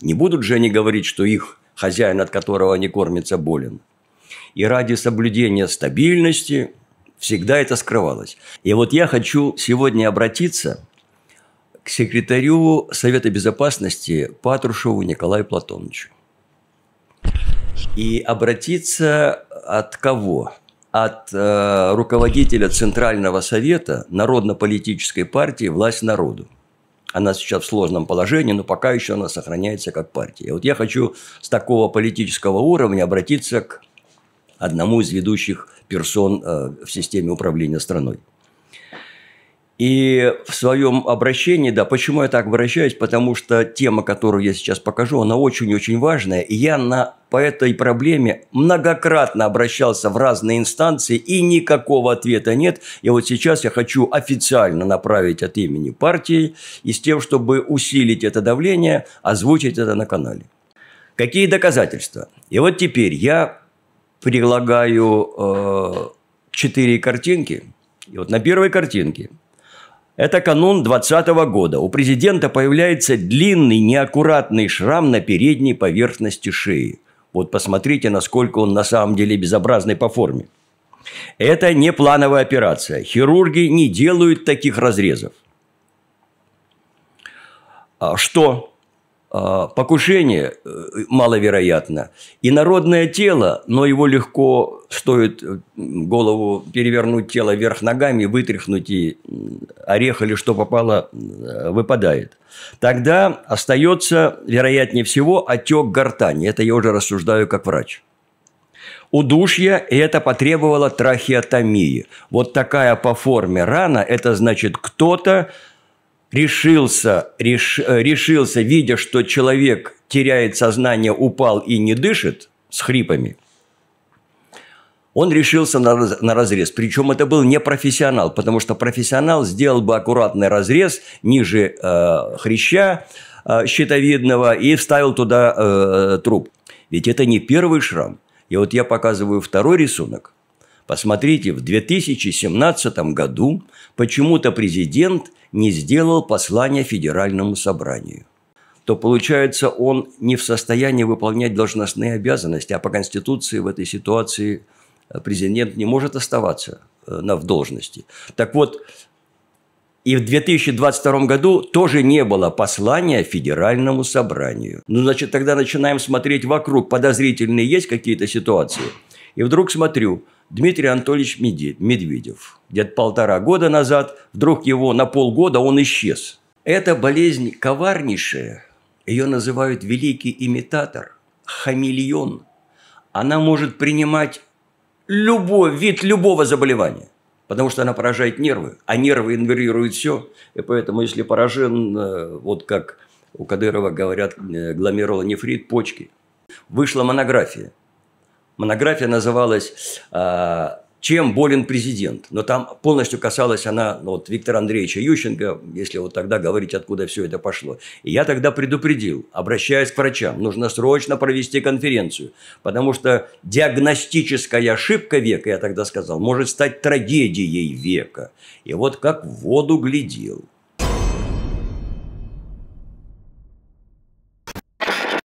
Не будут же они говорить, что их хозяин, от которого они кормятся, болен. И ради соблюдения стабильности всегда это скрывалось. И вот я хочу сегодня обратиться к секретарю Совета Безопасности Патрушеву Николаю Платоновичу. И обратиться от кого? От э, руководителя Центрального Совета Народно-политической партии «Власть народу». Она сейчас в сложном положении, но пока еще она сохраняется как партия. Вот я хочу с такого политического уровня обратиться к одному из ведущих персон э, в системе управления страной. И в своем обращении, да, почему я так обращаюсь, потому что тема, которую я сейчас покажу, она очень-очень важная. И я на, по этой проблеме многократно обращался в разные инстанции, и никакого ответа нет. И вот сейчас я хочу официально направить от имени партии и с тем, чтобы усилить это давление, озвучить это на канале. Какие доказательства? И вот теперь я предлагаю э, четыре картинки. И вот на первой картинке – это канун 2020 года. У президента появляется длинный неаккуратный шрам на передней поверхности шеи. Вот посмотрите, насколько он на самом деле безобразный по форме. Это не плановая операция. Хирурги не делают таких разрезов. А что? А, покушение э, маловероятно. И народное тело, но его легко стоит э, голову перевернуть тело вверх ногами, вытряхнуть, и орех или что попало э, выпадает. Тогда остается, вероятнее всего, отек гортани. Это я уже рассуждаю как врач. Удушье, это потребовало трахеотомии. Вот такая по форме рана, это значит, кто-то решился, реш, э, решился, видя, что человек теряет сознание, упал и не дышит с хрипами – он решился на, раз, на разрез. Причем это был не профессионал, потому что профессионал сделал бы аккуратный разрез ниже э, хряща э, щитовидного и вставил туда э, труп. Ведь это не первый шрам. И вот я показываю второй рисунок. Посмотрите, в 2017 году почему-то президент не сделал послание Федеральному собранию то получается он не в состоянии выполнять должностные обязанности, а по Конституции в этой ситуации Э, президент не может оставаться э, на, в должности. Так вот, и в 2022 году тоже не было послания Федеральному собранию. Ну, значит, тогда начинаем смотреть вокруг. Подозрительные есть какие-то ситуации? И вдруг смотрю, Дмитрий Анатольевич Медведев. Где-то полтора года назад, вдруг его на полгода он исчез. Эта болезнь коварнейшая. Ее называют великий имитатор, хамелеон. Она может принимать любой вид любого заболевания. Потому что она поражает нервы, а нервы инверируют все. И поэтому, если поражен, э, вот как у Кадырова говорят, э, гломерулонефрит почки. Вышла монография. Монография называлась а, чем болен президент. Но там полностью касалась она ну, вот, Виктора Андреевича Ющенко, если вот тогда говорить, откуда все это пошло. И я тогда предупредил, обращаясь к врачам, нужно срочно провести конференцию, потому что диагностическая ошибка века, я тогда сказал, может стать трагедией века. И вот как в воду глядел –